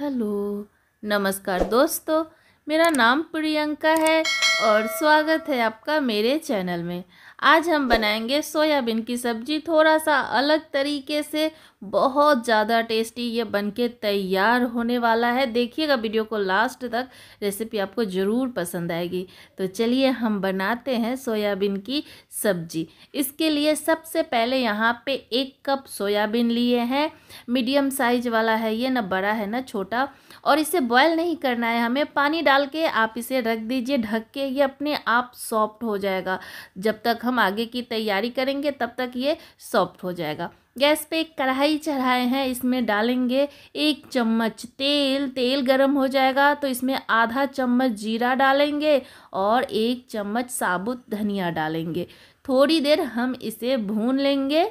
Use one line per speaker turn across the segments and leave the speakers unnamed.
hello नमस्कार दोस्तों मेरा नाम प्रियंका है और स्वागत है आपका मेरे चैनल में आज हम बनाएंगे सोयाबीन की सब्जी थोड़ा सा अलग तरीके से बहुत ज़्यादा टेस्टी ये बनके तैयार होने वाला है देखिएगा वीडियो को लास्ट तक रेसिपी आपको ज़रूर पसंद आएगी तो चलिए हम बनाते हैं सोयाबीन की सब्जी इसके लिए सबसे पहले यहाँ पे एक कप सोयाबीन लिए हैं मीडियम साइज वाला है ये ना बड़ा है ना छोटा और इसे बॉयल नहीं करना है हमें पानी डाल के आप इसे रख दीजिए ढक के ये अपने आप सॉफ्ट हो जाएगा जब तक हम हम आगे की तैयारी करेंगे तब तक ये सॉफ्ट हो जाएगा गैस पे एक कढ़ाई चढ़ाए हैं इसमें डालेंगे एक चम्मच तेल तेल गरम हो जाएगा तो इसमें आधा चम्मच जीरा डालेंगे और एक चम्मच साबुत धनिया डालेंगे थोड़ी देर हम इसे भून लेंगे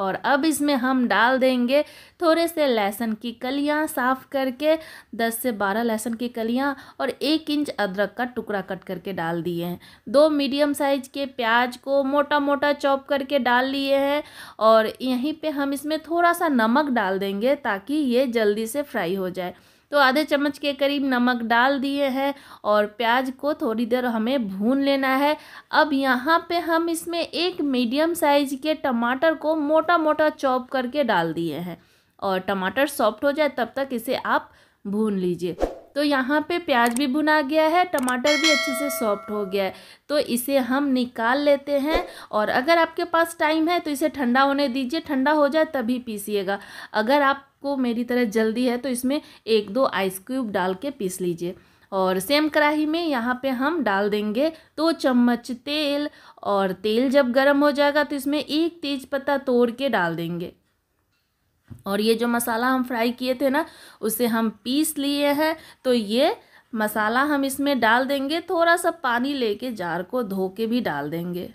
और अब इसमें हम डाल देंगे थोड़े से लहसुन की कलियाँ साफ़ करके दस से बारह लहसुन की कलियाँ और एक इंच अदरक का टुकड़ा कट करके डाल दिए हैं दो मीडियम साइज के प्याज को मोटा मोटा चॉप करके डाल लिए हैं और यहीं पे हम इसमें थोड़ा सा नमक डाल देंगे ताकि ये जल्दी से फ्राई हो जाए तो आधे चम्मच के करीब नमक डाल दिए हैं और प्याज को थोड़ी देर हमें भून लेना है अब यहाँ पे हम इसमें एक मीडियम साइज के टमाटर को मोटा मोटा चॉप करके डाल दिए हैं और टमाटर सॉफ्ट हो जाए तब तक इसे आप भून लीजिए तो यहाँ पे प्याज भी भुना गया है टमाटर भी अच्छे से सॉफ्ट हो गया है तो इसे हम निकाल लेते हैं और अगर आपके पास टाइम है तो इसे ठंडा होने दीजिए ठंडा हो जाए तभी पीसीएगा अगर आपको मेरी तरह जल्दी है तो इसमें एक दो आइस क्यूब डाल के पीस लीजिए और सेम कढ़ाही में यहाँ पे हम डाल देंगे दो चम्मच तेल और तेल जब गर्म हो जाएगा तो इसमें एक तेज़पत्ता तोड़ के डाल देंगे और ये जो मसाला हम फ्राई किए थे ना उसे हम पीस लिए हैं तो ये मसाला हम इसमें डाल देंगे थोड़ा सा पानी लेके जार को धो के भी डाल देंगे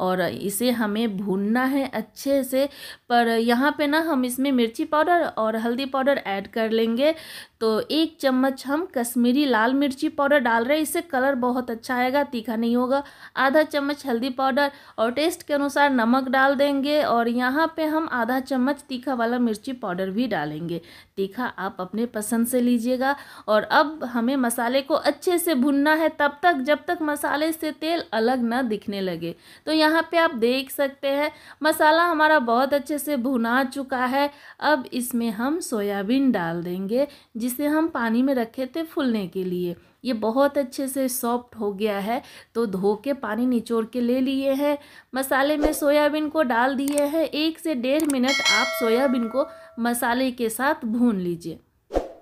और इसे हमें भूनना है अच्छे से पर यहाँ पे ना हम इसमें मिर्ची पाउडर और हल्दी पाउडर ऐड कर लेंगे तो एक चम्मच हम कश्मीरी लाल मिर्ची पाउडर डाल रहे हैं इससे कलर बहुत अच्छा आएगा तीखा नहीं होगा आधा चम्मच हल्दी पाउडर और टेस्ट के अनुसार नमक डाल देंगे और यहाँ पे हम आधा चम्मच तीखा वाला मिर्ची पाउडर भी डालेंगे तीखा आप अपने पसंद से लीजिएगा और अब हमें मसाले को अच्छे से भुनना है तब तक जब तक मसाले से तेल अलग ना दिखने लगे तो यहाँ यहाँ पे आप देख सकते हैं मसाला हमारा बहुत अच्छे से भुना चुका है अब इसमें हम सोयाबीन डाल देंगे जिसे हम पानी में रखे थे फूलने के लिए ये बहुत अच्छे से सॉफ्ट हो गया है तो धो के पानी निचोड़ के ले लिए हैं मसाले में सोयाबीन को डाल दिए हैं एक से डेढ़ मिनट आप सोयाबीन को मसाले के साथ भून लीजिए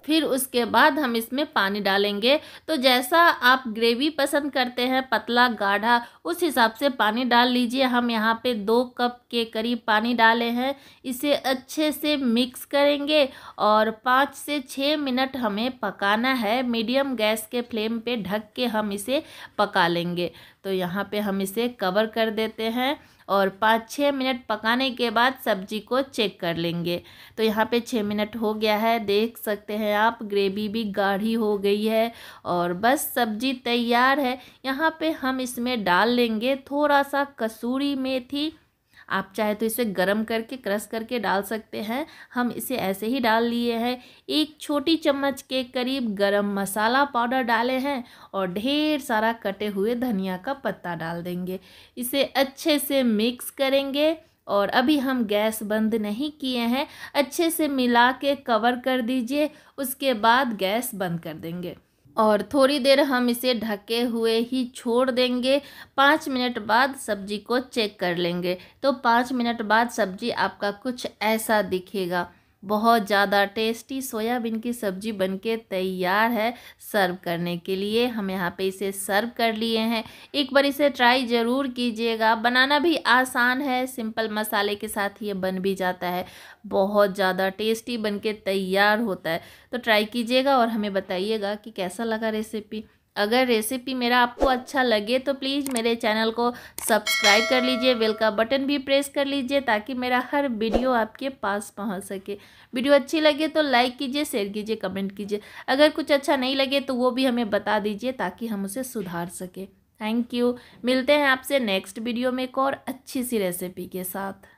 फिर उसके बाद हम इसमें पानी डालेंगे तो जैसा आप ग्रेवी पसंद करते हैं पतला गाढ़ा उस हिसाब से पानी डाल लीजिए हम यहाँ पे दो कप के करीब पानी डाले हैं इसे अच्छे से मिक्स करेंगे और पाँच से छः मिनट हमें पकाना है मीडियम गैस के फ्लेम पे ढक के हम इसे पका लेंगे तो यहाँ पे हम इसे कवर कर देते हैं और पाँच छः मिनट पकाने के बाद सब्जी को चेक कर लेंगे तो यहाँ पे छः मिनट हो गया है देख सकते हैं आप ग्रेवी भी गाढ़ी हो गई है और बस सब्जी तैयार है यहाँ पे हम इसमें डाल लेंगे थोड़ा सा कसूरी मेथी आप चाहे तो इसे गर्म करके क्रश करके डाल सकते हैं हम इसे ऐसे ही डाल लिए हैं एक छोटी चम्मच के करीब गरम मसाला पाउडर डाले हैं और ढेर सारा कटे हुए धनिया का पत्ता डाल देंगे इसे अच्छे से मिक्स करेंगे और अभी हम गैस बंद नहीं किए हैं अच्छे से मिला के कवर कर दीजिए उसके बाद गैस बंद कर देंगे और थोड़ी देर हम इसे ढके हुए ही छोड़ देंगे पाँच मिनट बाद सब्ज़ी को चेक कर लेंगे तो पाँच मिनट बाद सब्ज़ी आपका कुछ ऐसा दिखेगा बहुत ज़्यादा टेस्टी सोयाबीन की सब्ज़ी बनके तैयार है सर्व करने के लिए हम यहाँ पे इसे सर्व कर लिए हैं एक बार इसे ट्राई ज़रूर कीजिएगा बनाना भी आसान है सिंपल मसाले के साथ ये बन भी जाता है बहुत ज़्यादा टेस्टी बनके तैयार होता है तो ट्राई कीजिएगा और हमें बताइएगा कि कैसा लगा रेसिपी अगर रेसिपी मेरा आपको अच्छा लगे तो प्लीज़ मेरे चैनल को सब्सक्राइब कर लीजिए बेल का बटन भी प्रेस कर लीजिए ताकि मेरा हर वीडियो आपके पास पहुंच सके वीडियो अच्छी लगे तो लाइक कीजिए शेयर कीजिए कमेंट कीजिए अगर कुछ अच्छा नहीं लगे तो वो भी हमें बता दीजिए ताकि हम उसे सुधार सकें थैंक यू मिलते हैं आपसे नेक्स्ट वीडियो में एक और अच्छी सी रेसिपी के साथ